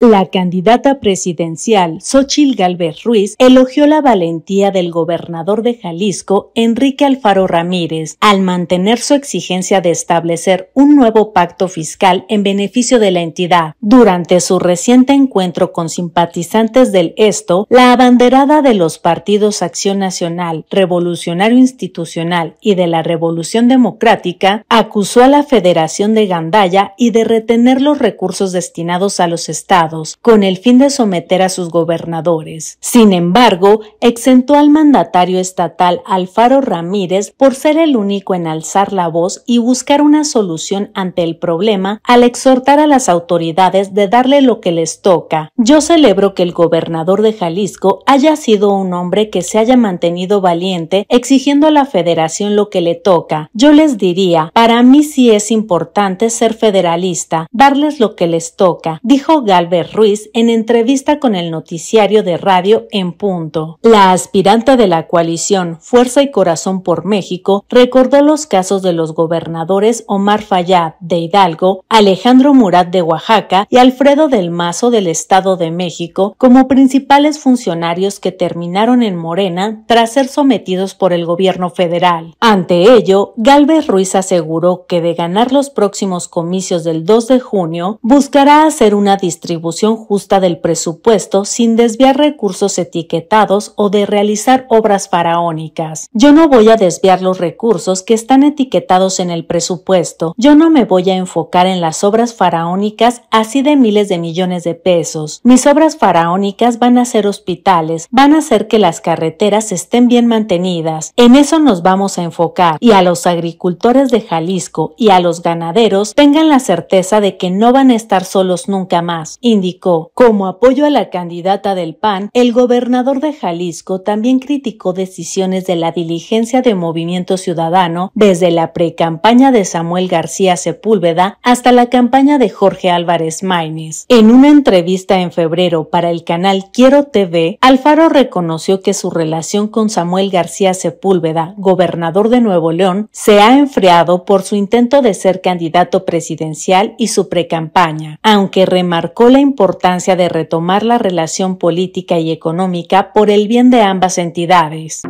La candidata presidencial Xochil Gálvez Ruiz elogió la valentía del gobernador de Jalisco, Enrique Alfaro Ramírez, al mantener su exigencia de establecer un nuevo pacto fiscal en beneficio de la entidad. Durante su reciente encuentro con simpatizantes del Esto, la abanderada de los partidos Acción Nacional, Revolucionario Institucional y de la Revolución Democrática acusó a la Federación de Gandaya y de retener los recursos destinados a los estados con el fin de someter a sus gobernadores. Sin embargo, exentó al mandatario estatal Alfaro Ramírez por ser el único en alzar la voz y buscar una solución ante el problema al exhortar a las autoridades de darle lo que les toca. Yo celebro que el gobernador de Jalisco haya sido un hombre que se haya mantenido valiente exigiendo a la federación lo que le toca. Yo les diría, para mí sí es importante ser federalista, darles lo que les toca, dijo Galvez Ruiz en entrevista con el noticiario de radio En Punto. La aspirante de la coalición Fuerza y Corazón por México recordó los casos de los gobernadores Omar Fayad de Hidalgo, Alejandro Murat de Oaxaca y Alfredo del Mazo del Estado de México como principales funcionarios que terminaron en Morena tras ser sometidos por el gobierno federal. Ante ello, Galvez Ruiz aseguró que de ganar los próximos comicios del 2 de junio, buscará hacer una distribución justa del presupuesto sin desviar recursos etiquetados o de realizar obras faraónicas. Yo no voy a desviar los recursos que están etiquetados en el presupuesto. Yo no me voy a enfocar en las obras faraónicas así de miles de millones de pesos. Mis obras faraónicas van a ser hospitales, van a hacer que las carreteras estén bien mantenidas. En eso nos vamos a enfocar y a los agricultores de Jalisco y a los ganaderos tengan la certeza de que no van a estar solos nunca más. Y indicó. Como apoyo a la candidata del PAN, el gobernador de Jalisco también criticó decisiones de la diligencia de Movimiento Ciudadano desde la precampaña de Samuel García Sepúlveda hasta la campaña de Jorge Álvarez Maínez. En una entrevista en febrero para el canal Quiero TV, Alfaro reconoció que su relación con Samuel García Sepúlveda, gobernador de Nuevo León, se ha enfriado por su intento de ser candidato presidencial y su precampaña, aunque remarcó la importancia de retomar la relación política y económica por el bien de ambas entidades.